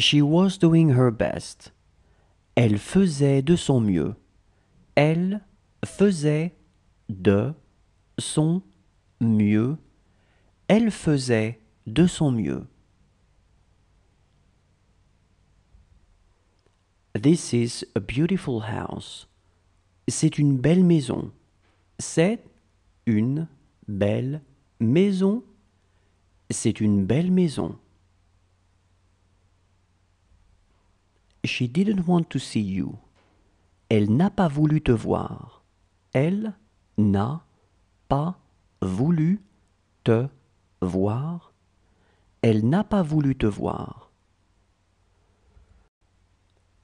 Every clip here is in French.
She was doing her best. Elle faisait de son mieux. Elle faisait de son mieux. Elle faisait de son mieux. This is a beautiful house. C'est une belle maison. C'est une belle maison. C'est une belle maison. She didn't want to see you. Elle n'a pas voulu te voir. Elle n'a pas voulu te voir. Elle n'a pas voulu te voir.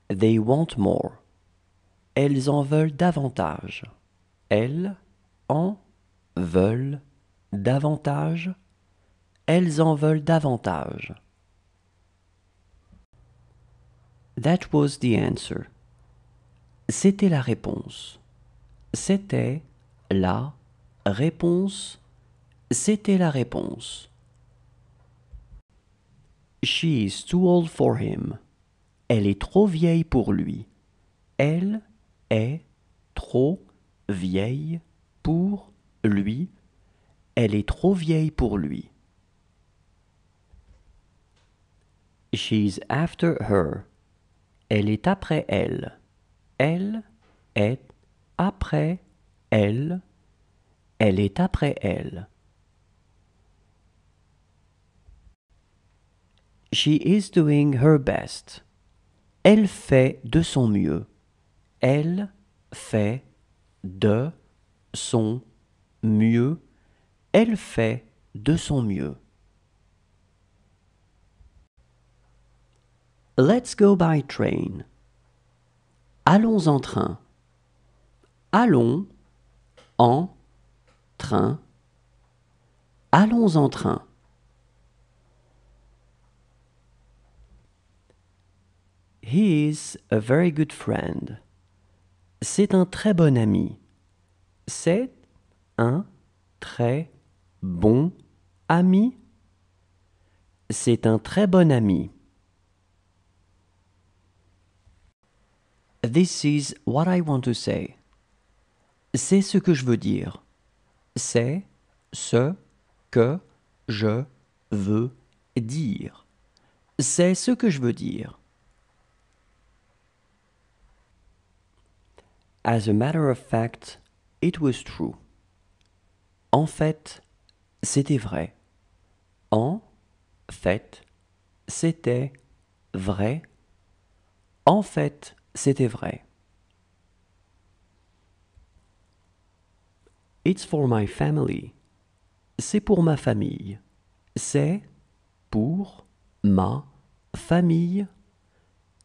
They want more. Elles en veulent davantage. Elles en veulent davantage. Elles en veulent davantage. That was the answer. C'était la réponse. C'était la réponse. C'était la réponse. She is too old for him. Elle est trop vieille pour lui. Elle est trop vieille pour lui. Elle est trop vieille pour lui. She's after her. Elle est après elle. Elle est après elle. Elle est après elle. She is doing her best. Elle fait de son mieux. Elle fait de son mieux. Elle fait de son mieux. Let's go by train. Allons en train. Allons en train. Allons en train. He is a very good friend. C'est un très bon ami. C'est un très bon ami. C'est un très bon ami. This is what I want to say. C'est ce que je veux dire. C'est ce que je veux dire. C'est ce que je veux dire. As a matter of fact, it was true. En fait, c'était vrai. En fait, c'était vrai. En fait, c'était vrai. It's for my family. C'est pour ma famille. C'est pour ma famille.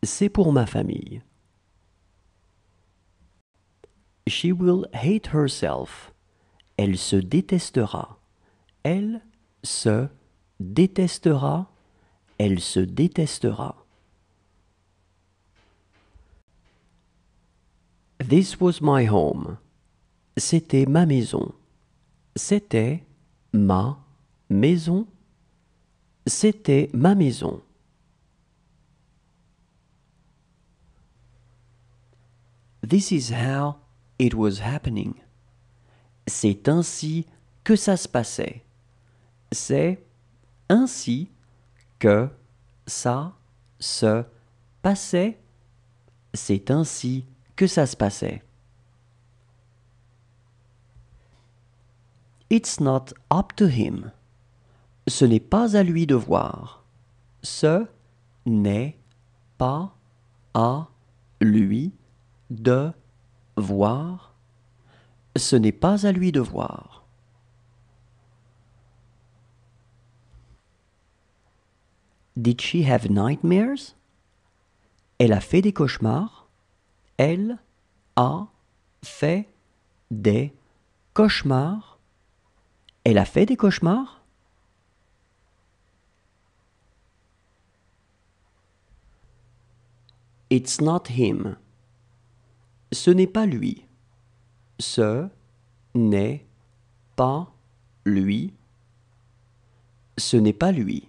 C'est pour ma famille. She will hate herself. Elle se détestera. Elle se détestera. Elle se détestera. This was my home. C'était ma maison. C'était ma maison. C'était ma maison. This is how it was happening. C'est ainsi que ça se passait. C'est ainsi que ça se passait. C'est ainsi ça se passait. It's not up to him. Ce n'est pas à lui de voir. Ce n'est pas à lui de voir. Ce n'est pas à lui de voir. Did she have nightmares? Elle a fait des cauchemars? Elle a fait des cauchemars. Elle a fait des cauchemars It's not him. Ce n'est pas lui. Ce n'est pas lui. Ce n'est pas lui.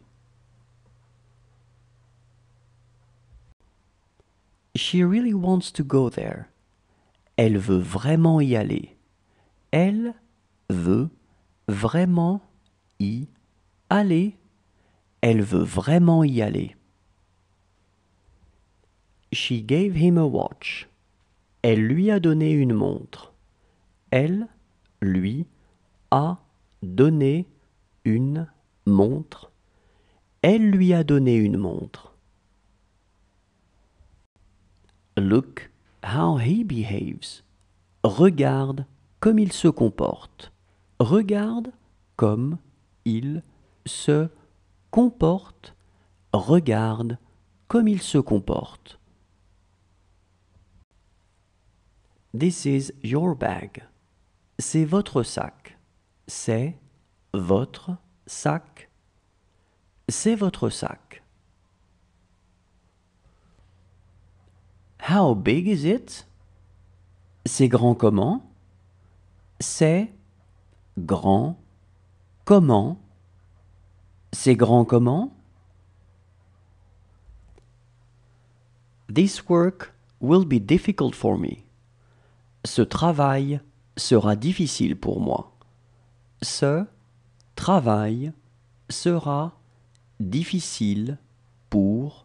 She really wants to go there. Elle veut vraiment y aller. Elle veut vraiment y aller. Elle veut vraiment y aller. She gave him a watch. Elle lui a donné une montre. Elle lui a donné une montre. Elle lui a donné une montre. Look how he behaves. Regarde comme il se comporte. Regarde comme il se comporte. Regarde comme il se comporte. This is your bag. C'est votre sac. C'est votre sac. C'est votre sac. How big is it? C'est grand comment? C'est grand comment? C'est grand comment? This work will be difficult for me. Ce travail sera difficile pour moi. Ce travail sera difficile pour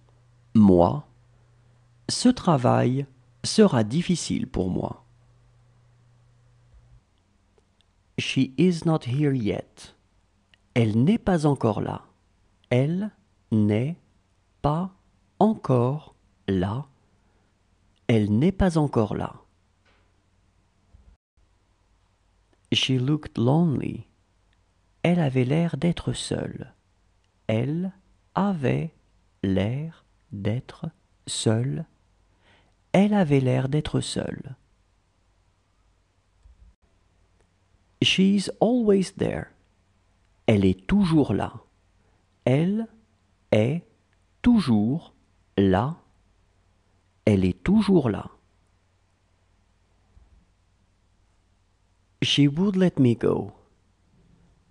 moi ce travail sera difficile pour moi. She is not here yet. Elle n'est pas encore là. Elle n'est pas encore là. Elle n'est pas encore là. She looked lonely. Elle avait l'air d'être seule. Elle avait l'air d'être seule elle avait l'air d'être seule. She's always there. Elle est toujours là. Elle est toujours là. Elle est toujours là. She would let me go.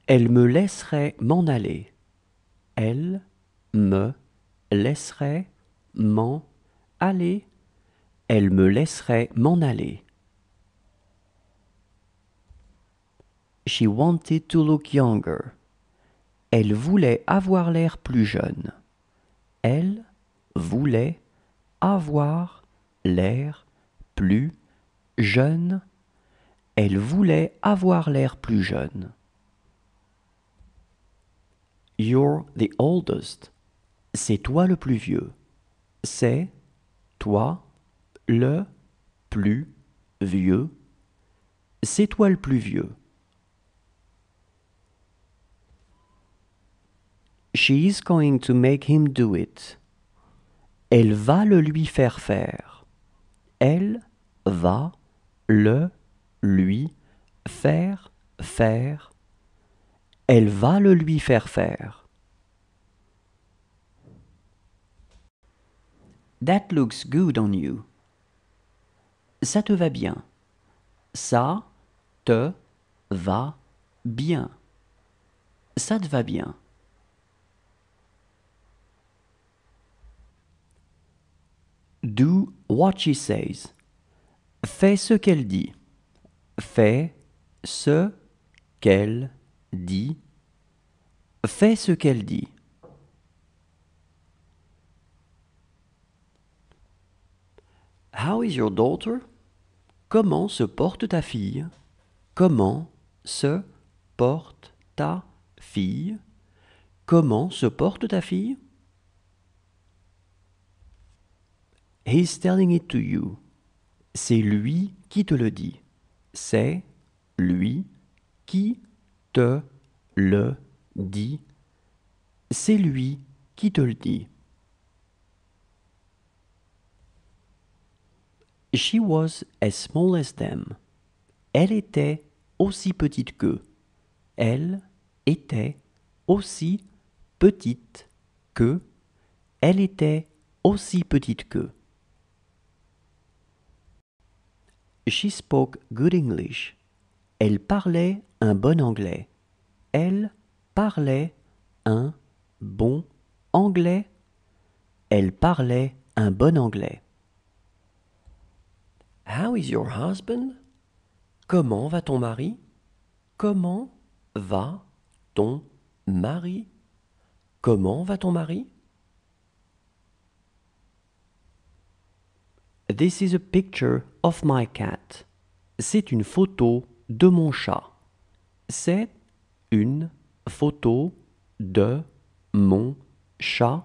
Elle me laisserait m'en aller. Elle me laisserait m'en aller elle me laisserait m'en aller. She wanted to look younger. Elle voulait avoir l'air plus jeune. Elle voulait avoir l'air plus jeune. Elle voulait avoir l'air plus jeune. You're the oldest. C'est toi le plus vieux. C'est toi le plus vieux, c'est toi le plus vieux. She is going to make him do it. Elle va le lui faire faire. Elle va le lui faire faire. Elle va le lui faire faire. That looks good on you ça te va bien. Ça te va bien. Ça te va bien. Do what she says. Fais ce qu'elle dit. Fais ce qu'elle dit. Fais ce qu'elle dit. How is your daughter? Comment se porte ta fille? Comment se porte ta fille? Comment se porte ta fille? He's telling it to you. C'est lui qui te le dit. C'est lui qui te le dit. C'est lui qui te le dit. She was as small as them. Elle était aussi petite que. Elle était aussi petite que. Elle était aussi petite que. She spoke good English. Elle parlait un bon anglais. Elle parlait un bon anglais. Elle parlait un bon anglais. How is your husband? Comment va ton mari? Comment va ton mari? Comment va ton mari? This is a picture of my cat. C'est une photo de mon chat. C'est une photo de mon chat.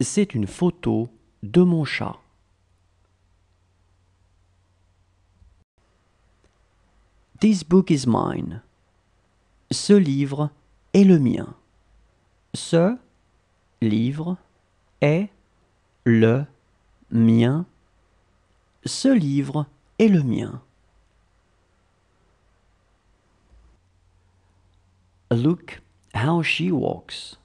C'est une photo de mon chat. This book is mine. Ce livre est le mien. Ce livre est le mien. Ce livre est le mien. Look how she walks.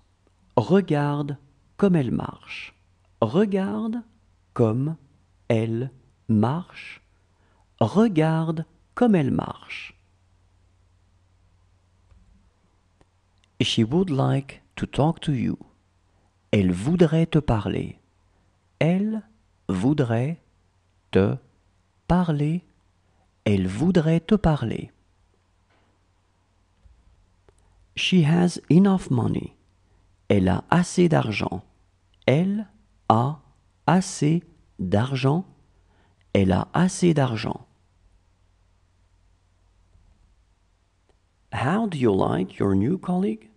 Regarde comme elle marche. Regarde comme elle marche. Regarde comme elle marche. She would like to talk to you. Elle voudrait te parler. Elle voudrait te parler. Elle voudrait te parler. She has enough money. Elle a assez d'argent. Elle a assez d'argent. Elle a assez d'argent. How do you like your new colleague?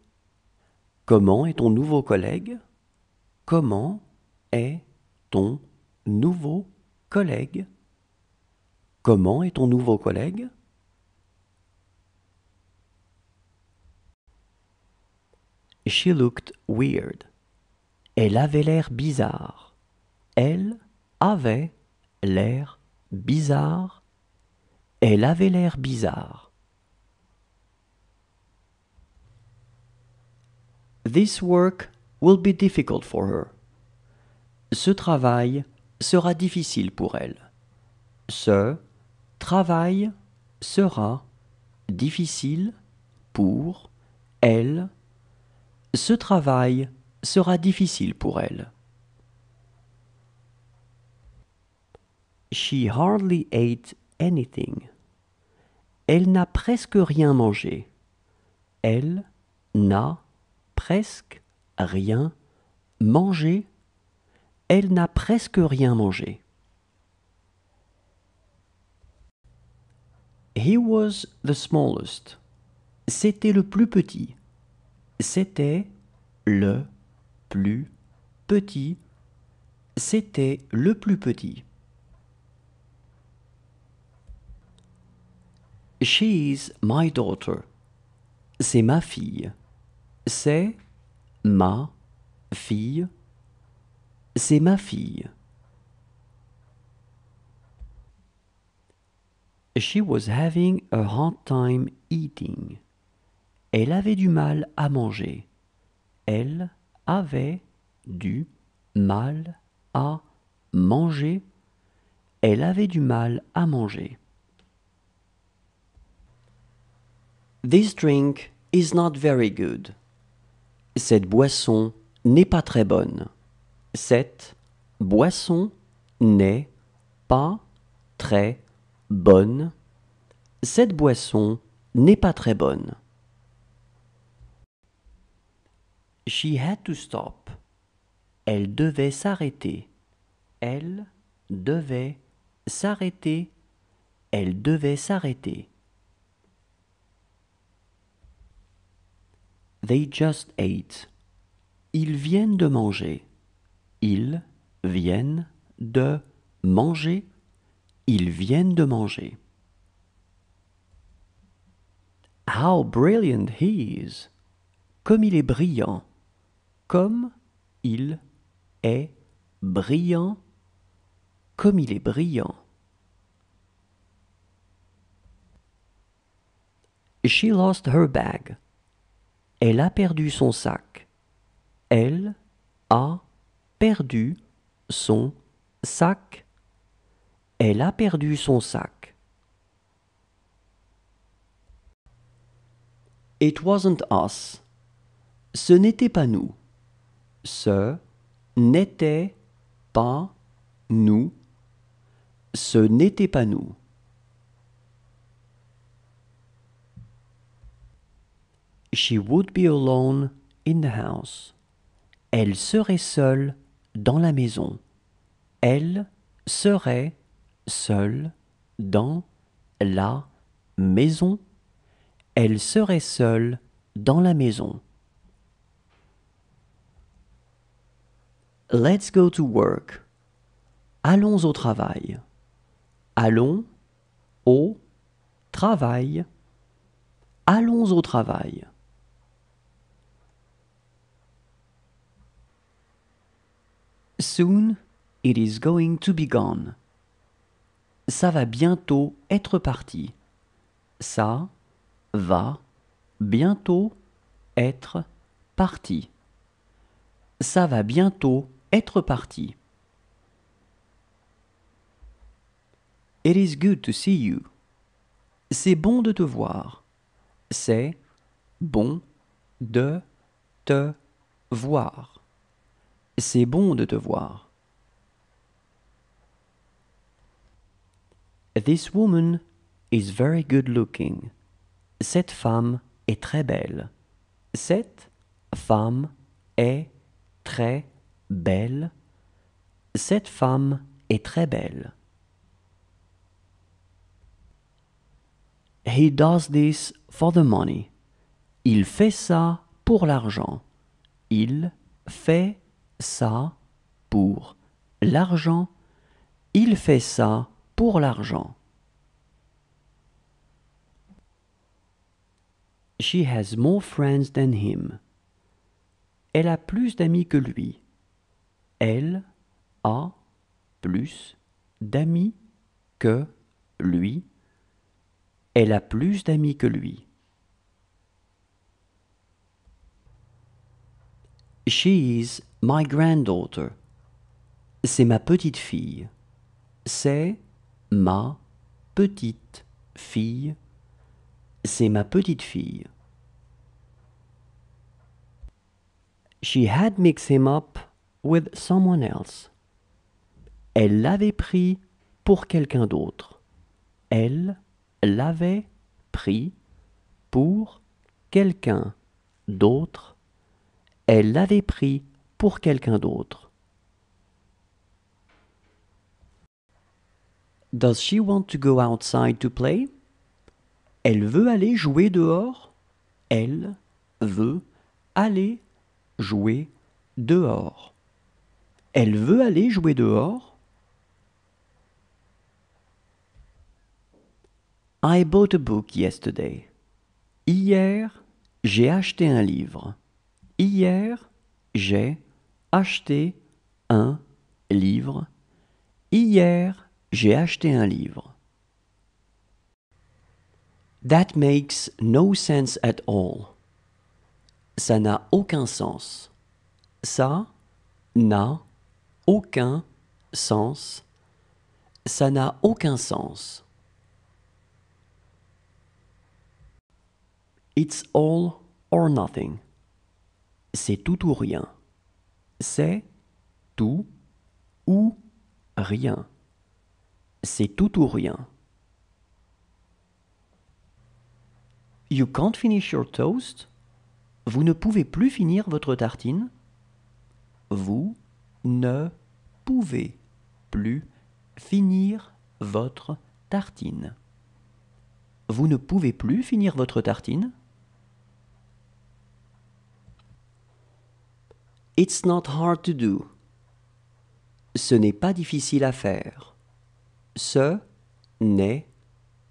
Comment est ton nouveau collègue? Comment est ton nouveau collègue? Comment est ton nouveau collègue? She looked weird. Elle avait l'air bizarre. Elle avait l'air bizarre. Elle avait l'air bizarre. This work will be difficult for her. Ce travail sera difficile pour elle. Ce travail sera difficile pour elle. Ce travail sera difficile pour elle. She hardly ate anything. Elle n'a presque rien mangé. Elle n'a presque rien manger Elle n'a presque rien mangé. He was the smallest. C'était le plus petit. C'était le plus petit. C'était le plus petit. She is my daughter. C'est ma fille. C'est ma fille. C'est ma fille. She was having a hard time eating. Elle avait du mal à manger. Elle avait du mal à manger. Elle avait du mal à manger. This drink is not very good. Cette boisson n'est pas très bonne. Cette boisson n'est pas très bonne. Cette boisson n'est pas très bonne. She had to stop. Elle devait s'arrêter. Elle devait s'arrêter. Elle devait s'arrêter. They just ate. Ils viennent de manger. Ils viennent de manger. Ils viennent de manger. How brilliant he is. Comme il est brillant. Comme il est brillant. Comme il est brillant. She lost her bag. Elle a perdu son sac. Elle a perdu son sac. Elle a perdu son sac. It wasn't us. Ce n'était pas nous. Ce n'était pas nous. Ce n'était pas nous. She would be alone in the house. Elle serait seule dans la maison. Elle serait seule dans la maison. Elle serait seule dans la maison. Let's go to work. Allons au travail. Allons au travail. Allons au travail. Soon it is going to be gone. Ça va bientôt être parti. Ça va bientôt être parti. Ça va bientôt être parti. It is good to see you. C'est bon de te voir. C'est bon de te voir c'est bon de te voir. This woman is very good looking. Cette femme est très belle. Cette femme est très belle. Cette femme est très belle. He does this for the money. Il fait ça pour l'argent. Il fait ça pour l'argent. Il fait ça pour l'argent. She has more friends than him. Elle a plus d'amis que lui. Elle a plus d'amis que lui. Elle a plus d'amis que lui. She is My granddaughter. C'est ma petite fille. C'est ma petite fille. C'est ma petite fille. She had mixed him up with someone else. Elle l'avait pris pour quelqu'un d'autre. Elle l'avait pris pour quelqu'un d'autre. Elle l'avait pris pour quelqu'un d'autre. Does she want to go outside to play? Elle veut aller jouer dehors. Elle veut aller jouer dehors. Elle veut aller jouer dehors. I bought a book yesterday. Hier, j'ai acheté un livre. Hier, j'ai acheté un livre. Hier, j'ai acheté un livre. That makes no sense at all. Ça n'a aucun sens. Ça n'a aucun sens. Ça n'a aucun sens. It's all or nothing. C'est tout ou rien c'est tout ou rien. C'est tout ou rien. You can't finish your toast. Vous ne pouvez plus finir votre tartine. Vous ne pouvez plus finir votre tartine. Vous ne pouvez plus finir votre tartine. It's not hard to do. Ce n'est pas difficile à faire. Ce n'est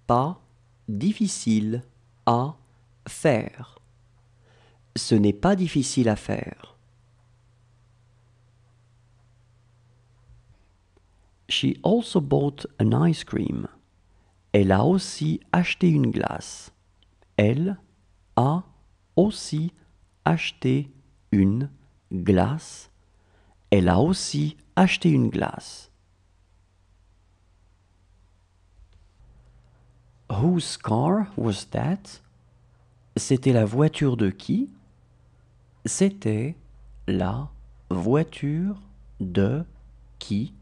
pas difficile à faire. Ce n'est pas difficile à faire. She also bought an ice cream. Elle a aussi acheté une glace. Elle a aussi acheté une glace glace, elle a aussi acheté une glace. Whose car was that? C'était la voiture de qui? C'était la voiture de qui?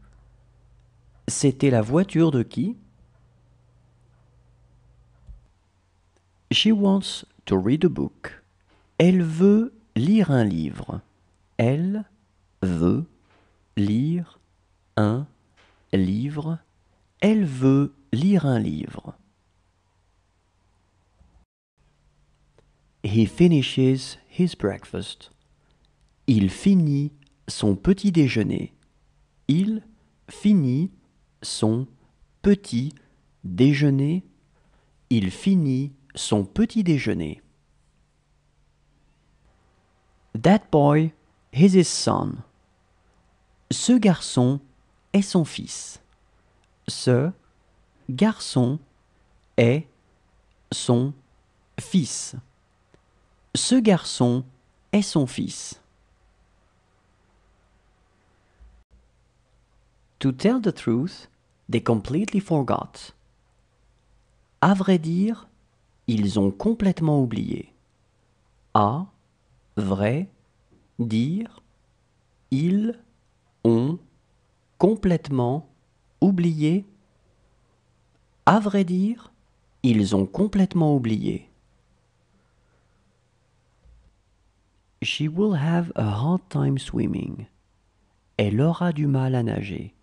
C'était la voiture de qui? She wants to read a book. Elle veut lire un livre. Elle veut lire un livre. Elle veut lire un livre. He finishes his breakfast. Il finit son petit déjeuner. Il finit son petit déjeuner. Il finit son petit déjeuner. That boy son. Ce garçon est son fils. Ce garçon est son fils. Ce garçon est son fils. To tell the truth, they completely forgot. À vrai dire, ils ont complètement oublié. À vrai dire ils ont complètement oublié À vrai dire, ils ont complètement oublié. She will have a hard time swimming. Elle aura du mal à nager.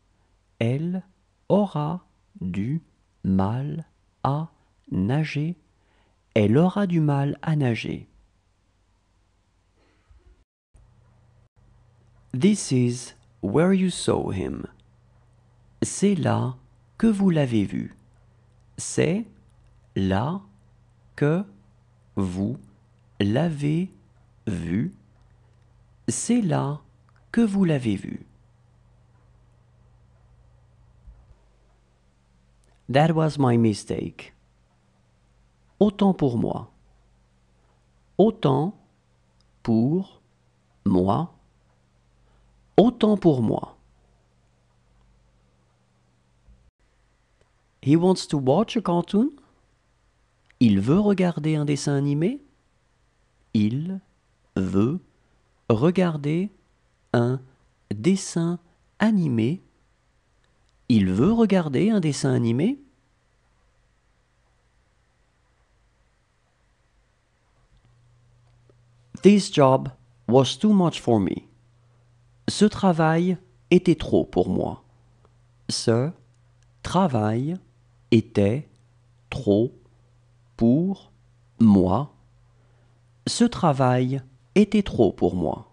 Elle aura du mal à nager. Elle aura du mal à nager. This is where you saw him. C'est là que vous l'avez vu. C'est là que vous l'avez vu. C'est là que vous l'avez vu. That was my mistake. Autant pour moi. Autant pour moi. Autant pour moi. He wants to watch a cartoon. Il veut regarder un dessin animé. Il veut regarder un dessin animé. Il veut regarder un dessin animé. This job was too much for me. Ce travail était trop pour moi. Ce travail était trop pour moi. Ce travail était trop pour moi.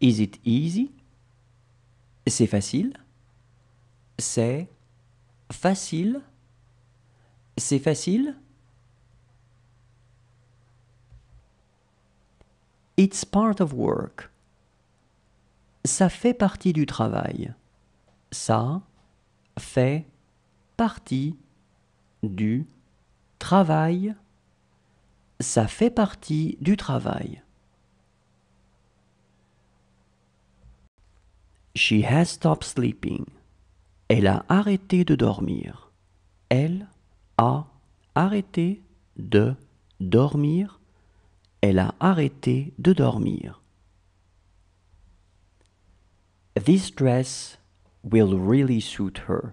Is it easy? C'est facile. C'est facile. C'est facile. It's part of work. Ça fait partie du travail. Ça fait partie du travail. Ça fait partie du travail. She has stopped sleeping. Elle a arrêté de dormir. Elle a arrêté de dormir elle a arrêté de dormir. This dress will really suit her.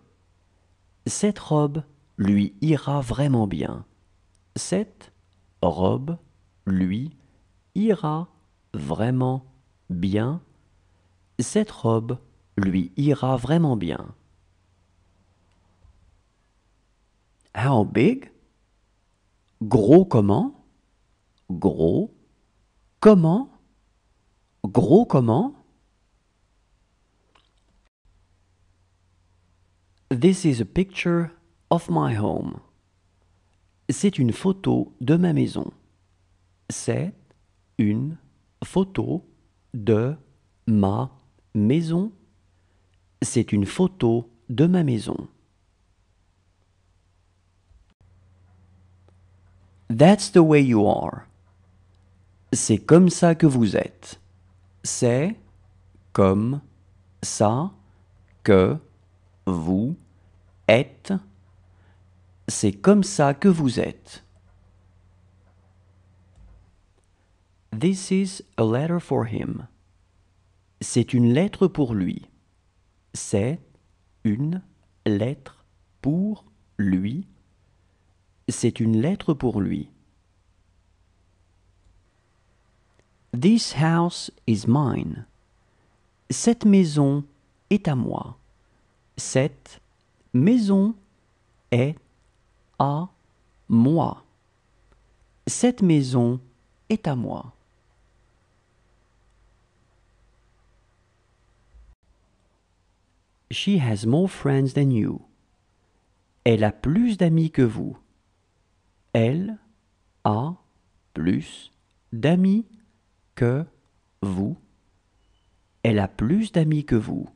Cette robe lui ira vraiment bien. Cette robe lui ira vraiment bien. Cette robe lui ira vraiment bien. How big? Gros comment? Gros. Comment Gros comment This is a picture of my home. C'est une photo de ma maison. C'est une photo de ma maison. C'est une photo de ma maison. That's the way you are. C'est comme ça que vous êtes. C'est comme ça que vous êtes. C'est comme ça que vous êtes. This is a letter for him. C'est une lettre pour lui. C'est une lettre pour lui. C'est une lettre pour lui. This house is mine. Cette maison est à moi. Cette maison est à moi. Cette maison est à moi. She has more friends than you. Elle a plus d'amis que vous. Elle a plus d'amis que vous, elle a plus d'amis que vous.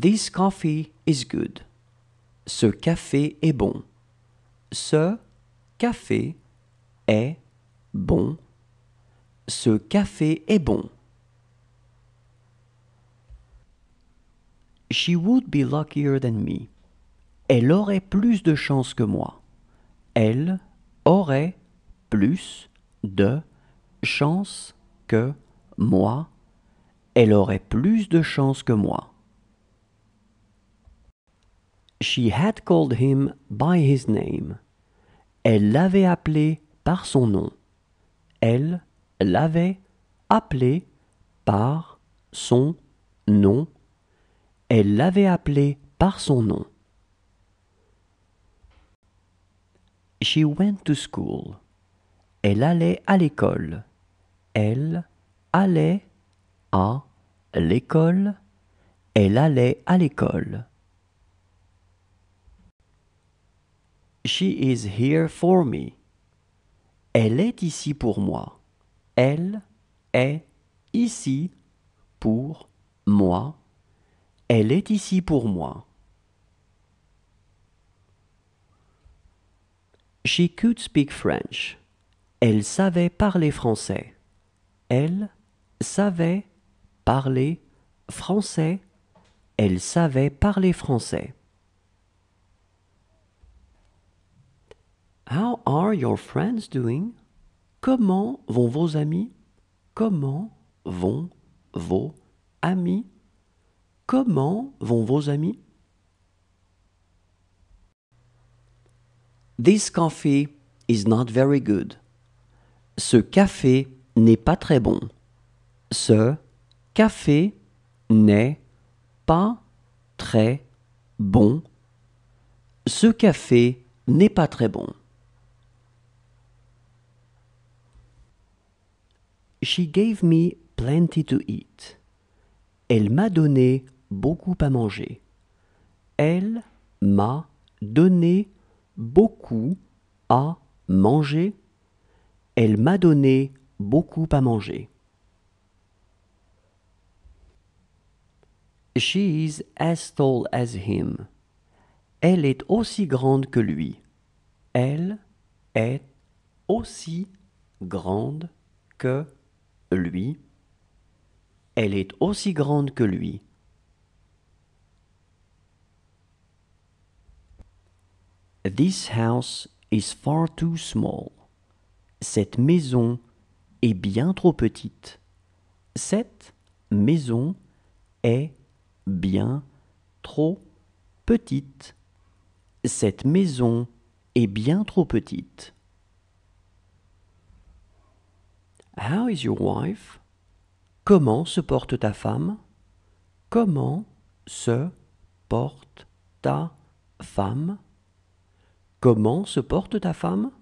This coffee is good. Ce café est bon. Ce café est bon. Ce café est bon. She would be luckier than me. Elle aurait plus de chance que moi. Elle aurait plus de chance que moi. Elle aurait plus de chance que moi. She had called him by his name. Elle l'avait appelé par son nom. Elle l'avait appelé par son nom. Elle l'avait appelé par son nom. She went to school. Elle allait à l'école. Elle allait à l'école. Elle allait à l'école. She is here for me. Elle est ici pour moi. Elle est ici pour moi. Elle est ici pour moi. She could speak French. Elle savait parler français. Elle savait parler français. Elle savait parler français. How are your friends doing? Comment vont vos amis? Comment vont vos amis? Comment vont vos amis? This coffee is not very good. Ce café n'est pas très bon. Ce café n'est pas très bon. Ce café n'est pas très bon. She gave me plenty to eat. Elle m'a donné beaucoup à manger. Elle m'a donné beaucoup à manger. Elle m'a donné beaucoup à manger. She is as tall as him. Elle est aussi grande que lui. Elle est aussi grande que lui. Elle est aussi grande que lui. This house is far too small. Cette maison est bien trop petite. Cette maison est bien trop petite. Cette maison est bien trop petite. How is your wife? Comment se porte ta femme? Comment se porte ta femme? Comment se porte ta femme?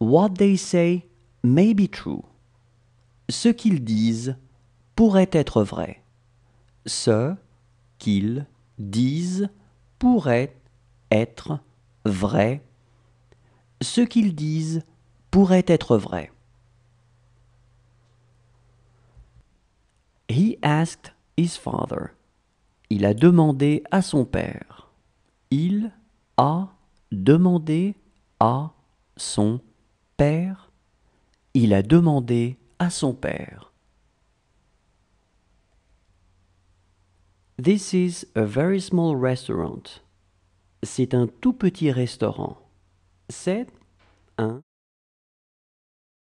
What they say may be true. Ce qu'ils disent pourrait être vrai. Ce qu'ils disent pourrait être vrai. Ce qu'ils disent pourrait être vrai. He asked his father. Il a demandé à son père. Il a demandé à son père père, il a demandé à son père. This is a very small restaurant. C'est un tout petit restaurant. C'est un